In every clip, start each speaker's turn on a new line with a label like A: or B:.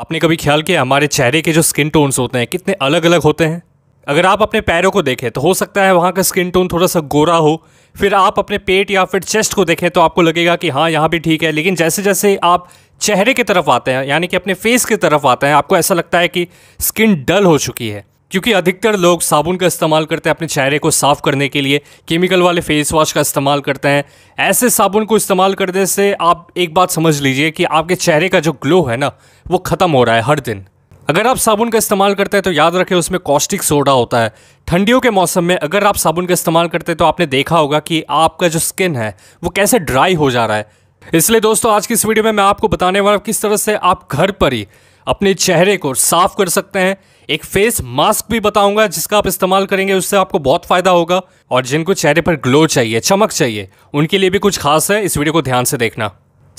A: आपने कभी ख्याल किया हमारे चेहरे के जो स्किन टोन्स होते हैं कितने अलग अलग होते हैं अगर आप अपने पैरों को देखें तो हो सकता है वहाँ का स्किन टोन थोड़ा सा गोरा हो फिर आप अपने पेट या फिर चेस्ट को देखें तो आपको लगेगा कि हाँ यहाँ भी ठीक है लेकिन जैसे जैसे आप चेहरे की तरफ आते हैं यानी कि अपने फेस की तरफ आते हैं आपको ऐसा लगता है कि स्किन डल हो चुकी है क्योंकि अधिकतर लोग साबुन का इस्तेमाल करते हैं अपने चेहरे को साफ़ करने के लिए केमिकल वाले फेस वॉश का इस्तेमाल करते हैं ऐसे साबुन को इस्तेमाल करने से आप एक बात समझ लीजिए कि आपके चेहरे का जो ग्लो है ना वो ख़त्म हो रहा है हर दिन अगर आप साबुन का इस्तेमाल करते हैं तो याद रखें उसमें कॉस्टिक सोडा होता है ठंडियों के मौसम में अगर आप साबुन का इस्तेमाल करते हैं तो आपने देखा होगा कि आपका जो स्किन है वो कैसे ड्राई हो जा रहा है इसलिए दोस्तों आज की इस वीडियो में मैं आपको बताने वाला किस तरह से आप घर पर ही अपने चेहरे को साफ़ कर सकते हैं एक फेस मास्क भी बताऊंगा जिसका आप इस्तेमाल करेंगे उससे आपको बहुत फायदा होगा और जिनको चेहरे पर ग्लो चाहिए चमक चाहिए उनके लिए भी कुछ खास है इस वीडियो को ध्यान से देखना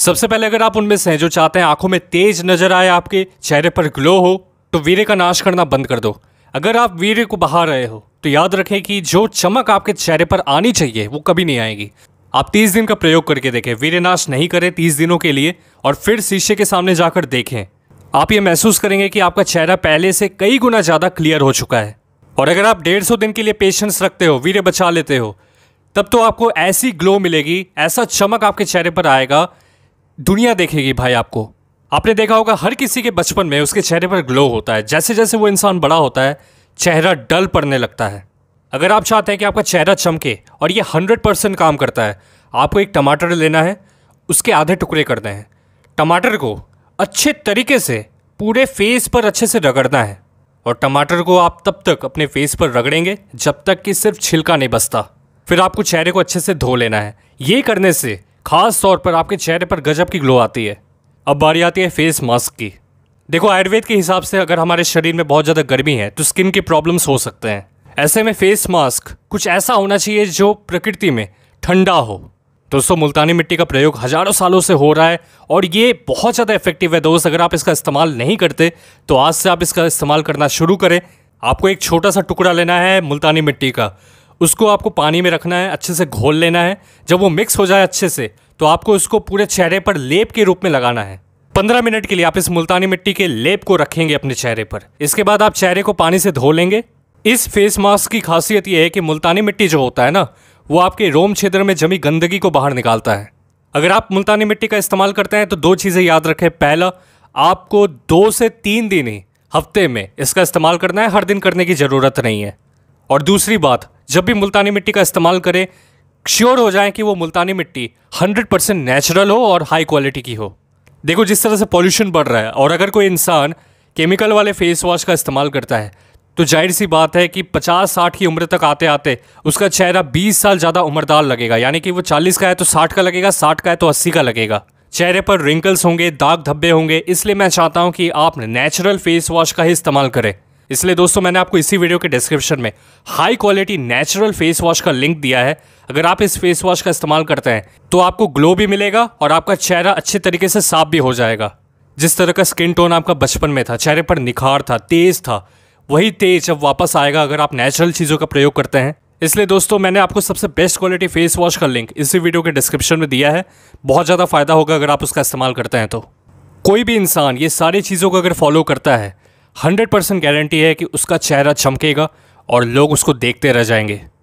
A: सबसे पहले अगर आप उनमें से जो चाहते हैं आंखों में तेज नजर आए आपके चेहरे पर ग्लो हो तो वीरे का नाश करना बंद कर दो अगर आप वीरे को बहा रहे हो तो याद रखें कि जो चमक आपके चेहरे पर आनी चाहिए वो कभी नहीं आएगी आप तीस दिन का प्रयोग करके देखें वीरे नाश नहीं करें तीस दिनों के लिए और फिर शीशे के सामने जाकर देखें आप ये महसूस करेंगे कि आपका चेहरा पहले से कई गुना ज़्यादा क्लियर हो चुका है और अगर आप डेढ़ सौ दिन के लिए पेशेंस रखते हो वीर बचा लेते हो तब तो आपको ऐसी ग्लो मिलेगी ऐसा चमक आपके चेहरे पर आएगा दुनिया देखेगी भाई आपको आपने देखा होगा हर किसी के बचपन में उसके चेहरे पर ग्लो होता है जैसे जैसे वो इंसान बड़ा होता है चेहरा डल पड़ने लगता है अगर आप चाहते हैं कि आपका चेहरा चमके और ये हंड्रेड परसेंट काम करता है आपको एक टमाटर लेना है उसके आधे टुकड़े करने हैं टमाटर को अच्छे तरीके से पूरे फेस पर अच्छे से रगड़ना है और टमाटर को आप तब तक अपने फेस पर रगड़ेंगे जब तक कि सिर्फ छिलका नहीं बसता फिर आपको चेहरे को अच्छे से धो लेना है ये करने से खास तौर पर आपके चेहरे पर गजब की ग्लो आती है अब बारी आती है फेस मास्क की देखो आयुर्वेद के हिसाब से अगर हमारे शरीर में बहुत ज़्यादा गर्मी है तो स्किन के प्रॉब्लम्स हो सकते हैं ऐसे में फेस मास्क कुछ ऐसा होना चाहिए जो प्रकृति में ठंडा हो दोस्तों मुल्तानी मिट्टी का प्रयोग हज़ारों सालों से हो रहा है और ये बहुत ज़्यादा इफेक्टिव है दोस्त अगर आप इसका इस्तेमाल नहीं करते तो आज से आप इसका इस्तेमाल करना शुरू करें आपको एक छोटा सा टुकड़ा लेना है मुल्तानी मिट्टी का उसको आपको पानी में रखना है अच्छे से घोल लेना है जब वो मिक्स हो जाए अच्छे से तो आपको इसको पूरे चेहरे पर लेप के रूप में लगाना है पंद्रह मिनट के लिए आप इस मुल्तानी मिट्टी के लेप को रखेंगे अपने चेहरे पर इसके बाद आप चेहरे को पानी से धो लेंगे इस फेस मास्क की खासियत यह है कि मुल्तानी मिट्टी जो होता है ना वो आपके रोम क्षेत्र में जमी गंदगी को बाहर निकालता है अगर आप मुल्तानी मिट्टी का इस्तेमाल करते हैं तो दो चीज़ें याद रखें पहला आपको दो से तीन दिन ही हफ्ते में इसका इस्तेमाल करना है हर दिन करने की ज़रूरत नहीं है और दूसरी बात जब भी मुल्तानी मिट्टी का इस्तेमाल करें श्योर हो जाए कि वो मुल्तानी मिट्टी 100 परसेंट नेचुरल हो और हाई क्वालिटी की हो देखो जिस तरह से पॉल्यूशन बढ़ रहा है और अगर कोई इंसान केमिकल वाले फेस वॉश का इस्तेमाल करता है तो जाहिर सी बात है कि 50-60 की उम्र तक आते आते उसका चेहरा 20 साल ज़्यादा उम्रदार लगेगा यानी कि वो 40 का है तो 60 का लगेगा 60 का है तो 80 का लगेगा चेहरे पर रिंकल्स होंगे दाग धब्बे होंगे इसलिए मैं चाहता हूँ कि आप नेचुरल फेस वॉश का ही इस्तेमाल करें इसलिए दोस्तों मैंने आपको इसी वीडियो के डिस्क्रिप्शन में high quality natural face wash का लिंक दिया है अगर आप इस फेस वॉश का इस्तेमाल करते हैं तो आपको ग्लो भी मिलेगा और आपका चेहरा अच्छे तरीके से साफ भी हो जाएगा जिस तरह का स्किन टोन आपका बचपन में था चेहरे पर निखार था तेज़ था वही तेज अब वापस आएगा अगर आप नेचुरल चीज़ों का प्रयोग करते हैं इसलिए दोस्तों मैंने आपको सबसे बेस्ट क्वालिटी फेस वॉश का लिंक इसी वीडियो के डिस्क्रिप्शन में दिया है बहुत ज़्यादा फ़ायदा होगा अगर आप उसका इस्तेमाल करते हैं तो कोई भी इंसान ये सारी चीज़ों को अगर फॉलो करता है हंड्रेड परसेंट गारंटी है कि उसका चेहरा चमकेगा और लोग उसको देखते रह जाएंगे